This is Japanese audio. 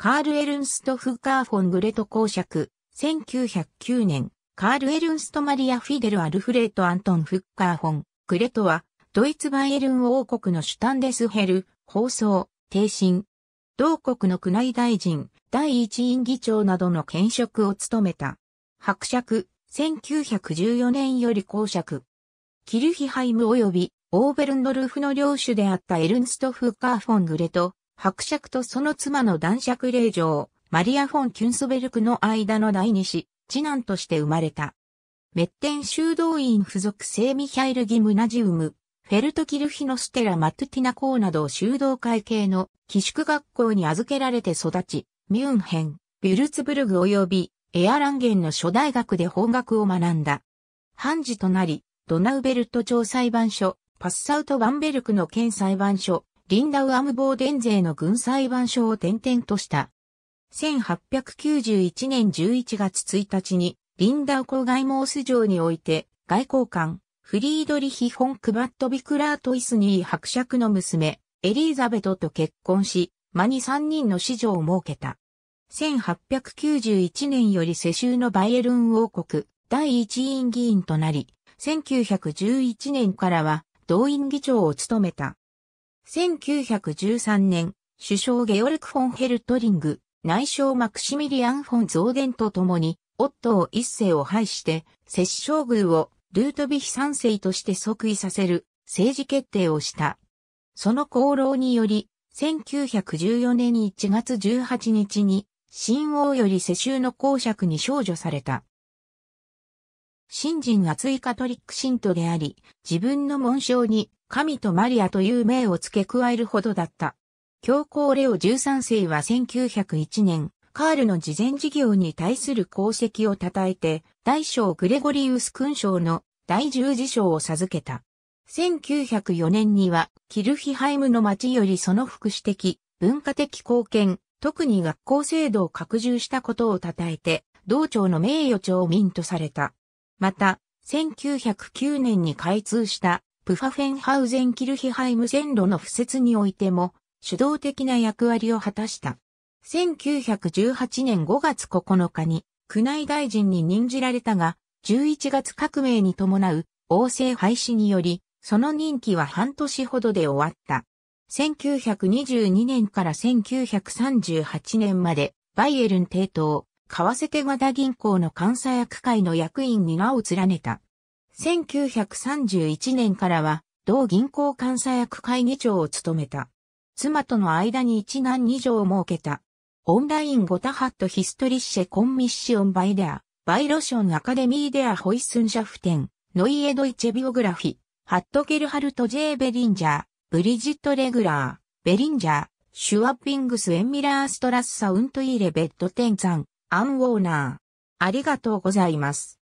カール・エルンスト・フッカー・フォン・グレト公爵、1909年、カール・エルンスト・マリア・フィデル・アルフレート・アントン・フッカー・フォン、グレトは、ドイツバイエルン王国のシュタンデスヘル、放送、停身、同国の宮内大臣、第一院議長などの兼職を務めた。伯爵、1914年より公爵。キルヒハイム及び、オーベルンドルフの領主であったエルンスト・フッカー・フォン・グレト、伯爵とその妻の男爵令嬢、マリア・フォン・キュンスベルクの間の第二子、次男として生まれた。メッテン修道院附属聖ミヒャイルギムナジウム、フェルトキルヒノステラ・マトゥティナ校など修道会系の寄宿学校に預けられて育ち、ミュンヘン、ビュルツブルグ及びエアランゲンの諸大学で法学を学んだ。判事となり、ドナウベルト町裁判所、パッサウト・バンベルクの県裁判所、リンダウアムボーデン税の軍裁判所を転々とした。1891年11月1日に、リンダウ郊外モース城において、外交官、フリードリヒ・フォン・クバット・ビクラート・イスニー伯爵の娘、エリーザベトと結婚し、間に3人の子女を設けた。1891年より世襲のバイエルン王国第一委員議員となり、1911年からは動員議長を務めた。1913年、首相ゲオルク・フォン・ヘルトリング、内相マクシミリアン・フォン・増ンと共に、夫を一世を廃して、摂政宮をルートビヒ三世として即位させる政治決定をした。その功労により、1914年1月18日に、新王より世襲の公爵に少女された。新人厚いカトリック信徒であり、自分の紋章に神とマリアという名を付け加えるほどだった。教皇レオ13世は1901年、カールの慈善事業に対する功績を称えて、大将グレゴリウス勲章の第十字章を授けた。1904年には、キルヒハイムの町よりその福祉的、文化的貢献、特に学校制度を拡充したことを称えて、同庁の名誉町民とされた。また、1909年に開通したプファフェンハウゼンキルヒハイム線路の敷設においても主導的な役割を果たした。1918年5月9日に宮内大臣に任じられたが、11月革命に伴う王政廃止により、その任期は半年ほどで終わった。1922年から1938年まで、バイエルン帝東、為替手形銀行の監査役会の役員に名を連ねた。1931年からは、同銀行監査役会議長を務めた。妻との間に一男二女を設けた。オンラインゴタハットヒストリッシェコンミッションバイデア、バイロションアカデミーデアホイスンシャフテン、ノイエドイチェビオグラフィ、ハットゲルハルト・ジェー・ベリンジャー、ブリジット・レグラー、ベリンジャー、シュワッピングス・エンミラー・ストラッサ・ウント・イーレ・ベッド・テンザン、アン・ウォーナー。ありがとうございます。